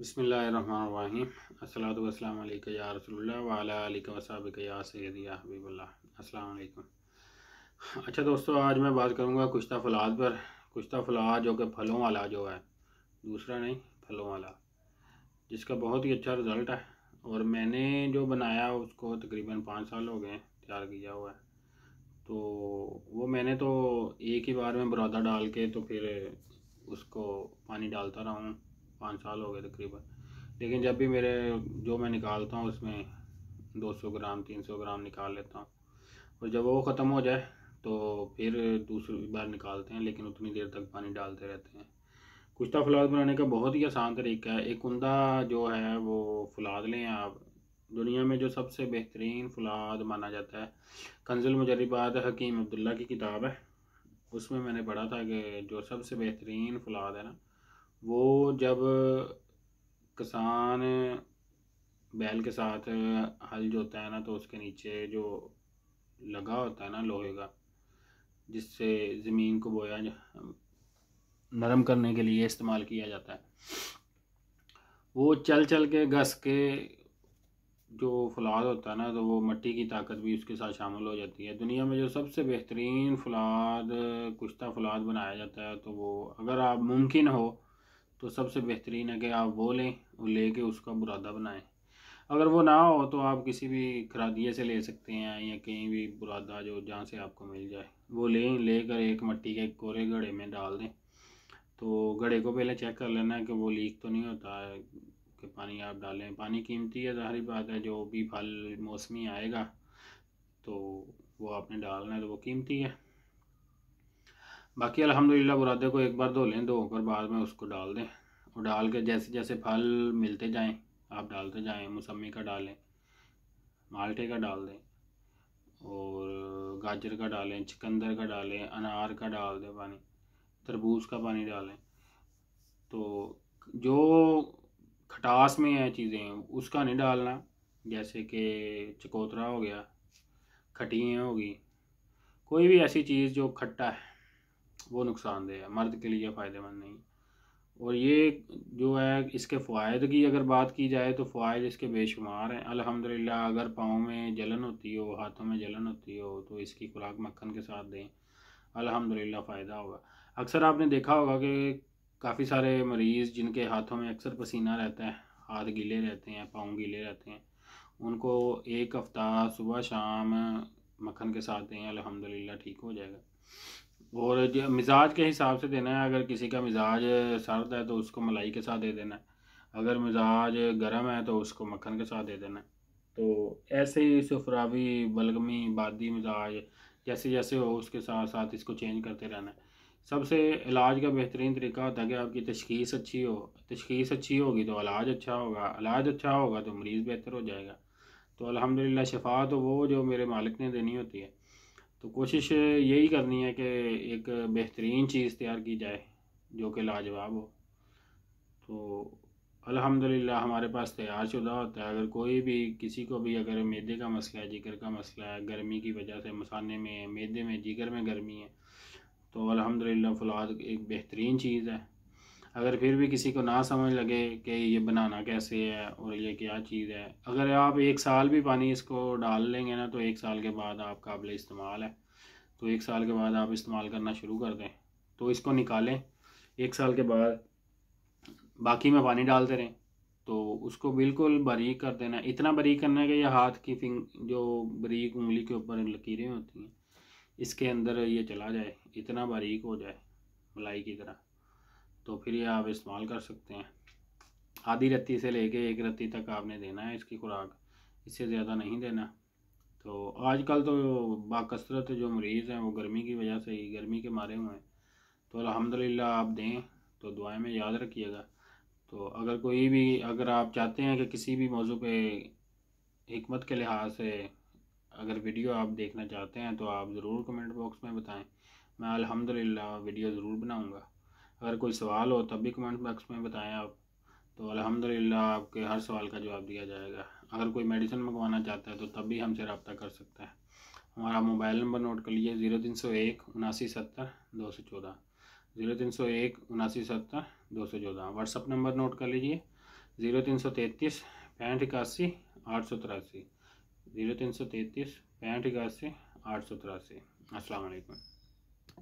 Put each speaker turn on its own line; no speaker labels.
बसमिलकुम या रसोल्ला अच्छा दोस्तों आज मैं बात करूँगा कुश्ता फलाद पर कुश्ता फलाद जो कि फलों वाला जो है दूसरा नहीं फलों वाला जिसका बहुत ही अच्छा रिज़ल्ट है और मैंने जो बनाया उसको तकरीबन पाँच साल हो गए तैयार किया हुआ है तो वो मैंने तो एक ही बार में बरादा डाल के तो फिर उसको पानी डालता रहा हूँ पाँच साल हो गए तकरीबन लेकिन जब भी मेरे जो मैं निकालता हूँ उसमें 200 ग्राम 300 ग्राम निकाल लेता हूँ और जब वो ख़त्म हो जाए तो फिर दूसरी बार निकालते हैं लेकिन उतनी देर तक पानी डालते रहते हैं कुश्ता फलाद बनाने का बहुत ही आसान तरीका है एक उमदा जो है वो फलाद लें आप दुनिया में जो सबसे बेहतरीन फलाद माना जाता है कंजुल मुजरबाद हकीम अब्दुल्ला की किताब है उसमें मैंने पढ़ा था कि जो सबसे बेहतरीन फलाद है ना वो जब किसान बैल के साथ हल जोता है ना तो उसके नीचे जो लगा होता है ना लोहे का जिससे ज़मीन को बोया नरम करने के लिए इस्तेमाल किया जाता है वो चल चल के घस के जो फलाद होता है ना तो वो मट्टी की ताकत भी उसके साथ शामिल हो जाती है दुनिया में जो सबसे बेहतरीन फलाद कुश्ता फलाद बनाया जाता है तो वो अगर आप मुमकिन हो तो सबसे बेहतरीन है कि आप वो लें और ले के उसका बुरादा बनाएं अगर वो ना हो तो आप किसी भी खरादिए से ले सकते हैं या कहीं भी बुरादा जो जहाँ से आपको मिल जाए वो लें लेकर एक मट्टी के कोरे घड़े में डाल दें तो घड़े को पहले चेक कर लेना है कि वो लीक तो नहीं होता है कि पानी आप डालें पानी कीमती है ज़ाहरी बात है जो भी फल मौसमी आएगा तो वो आपने डालना है तो वो कीमती है बाकी अलहमदिल्ला बुरादे को एक बार धो लें धो कर बाद में उसको डाल दें और डाल के जैसे जैसे फल मिलते जाएं आप डालते जाएं मौसमी का डालें माल्टे का डाल दें और गाजर का डालें चिकंदर का डालें अनार का डाल दें पानी तरबूज का पानी डालें तो जो खटास में है चीज़ें उसका नहीं डालना जैसे कि चकोतरा हो गया खटियाँ होगी कोई भी ऐसी चीज़ जो खट्टा है वो नुकसानदेह है मर्द के लिए फ़ायदेमंद नहीं और ये जो है इसके फ़वाद की अगर बात की जाए तो फ़वाद इसके बेशुमार हैं अल्हम्दुलिल्लाह अगर पाँव में जलन होती हो हाथों में जलन होती हो तो इसकी खुराक मक्खन के साथ दें अल्हम्दुलिल्लाह फ़ायदा होगा अक्सर आपने देखा होगा कि काफ़ी सारे मरीज़ जिनके हाथों में अक्सर पसीना रहता है हाथ गीले रहते हैं पाँव गीले रहते हैं उनको एक हफ़्ता सुबह शाम मक्खन के साथ दें अलहमदिल्ला ठीक हो जाएगा और मिजाज के हिसाब से देना है अगर किसी का मिजाज सर्द है तो उसको मलाई के साथ दे देना है अगर मिजाज गर्म है तो उसको मक्खन के साथ दे देना है तो ऐसे ही सफरावी बलगमी बादी मिजाज जैसे जैसे हो उसके साथ साथ इसको चेंज करते रहना है सबसे इलाज का बेहतरीन तरीका होता है कि आपकी तशखीस अच्छी हो तशखीस अच्छी होगी तो इलाज अच्छा होगा इलाज अच्छा होगा तो मरीज़ बेहतर हो जाएगा तो अलहमदिल्ला शफा तो वो जो मेरे मालिक ने देनी होती है तो कोशिश यही करनी है कि एक बेहतरीन चीज़ तैयार की जाए जो कि लाजवाब हो तो अल्हम्दुलिल्लाह हमारे पास तैयार शुदा होता है अगर कोई भी किसी को भी अगर मैदे का मसला है जिगर का मसला है गर्मी की वजह से मसाने में मैदे में जिगर में गर्मी है तो अलहमदिल्ला फुलाद एक बेहतरीन चीज़ है अगर फिर भी किसी को ना समझ लगे कि ये बनाना कैसे है और ये क्या चीज़ है अगर आप एक साल भी पानी इसको डाल लेंगे ना तो एक साल के बाद आप काबिल इस्तेमाल है तो एक साल के बाद आप इस्तेमाल करना शुरू कर दें तो इसको निकालें एक साल के बाद बाकी में पानी डालते रहें तो उसको बिल्कुल बारीक कर देना इतना बारीक करना है कि ये हाथ की फिंग जो बारीक उंगली के ऊपर लकीरें होती हैं इसके अंदर ये चला जाए इतना बारीक हो जाए मलाई की तरह तो फिर ये आप इस्तेमाल कर सकते हैं आधी रत्ती से लेके एक रत्ती तक आपने देना है इसकी खुराक इससे ज़्यादा नहीं देना तो आजकल तो बाकसरत जो मरीज़ हैं वो गर्मी की वजह से ही गर्मी के मारे हुए हैं तो अलहमदिल्ला आप दें तो दुआएं में याद रखिएगा तो अगर कोई भी अगर आप चाहते हैं कि किसी भी मौजू पे हमत के लिहाज से अगर वीडियो आप देखना चाहते हैं तो आप ज़रूर कमेंट बॉक्स में बताएं मैं अलहमदिल्ला वीडियो ज़रूर बनाऊँगा अगर कोई सवाल हो तब भी कमेंट बॉक्स में बताएं आप तो अल्हम्दुलिल्लाह आपके हर सवाल का जवाब दिया जाएगा अगर कोई मेडिसिन मंगवाना चाहता है तो तब भी हमसे रबता कर सकता है हमारा मोबाइल नंबर नोट कर लीजिए ज़ीरो तीन सौ एक उनासी सत्तर दो सौ चौदह ज़ीरो तीन सौ एक उनासी सत्तर दो सौ चौदह व्हाट्सअप नंबर नोट कर लीजिए ज़ीरो तीन सौ तैंतीस पैंठ इक्यासी आठ सौ तिरासी ज़ीरो तीन सौ तैंतीस पैंठ इक्यासी आठ सौ तिरासी अस्सलाम वालेकुम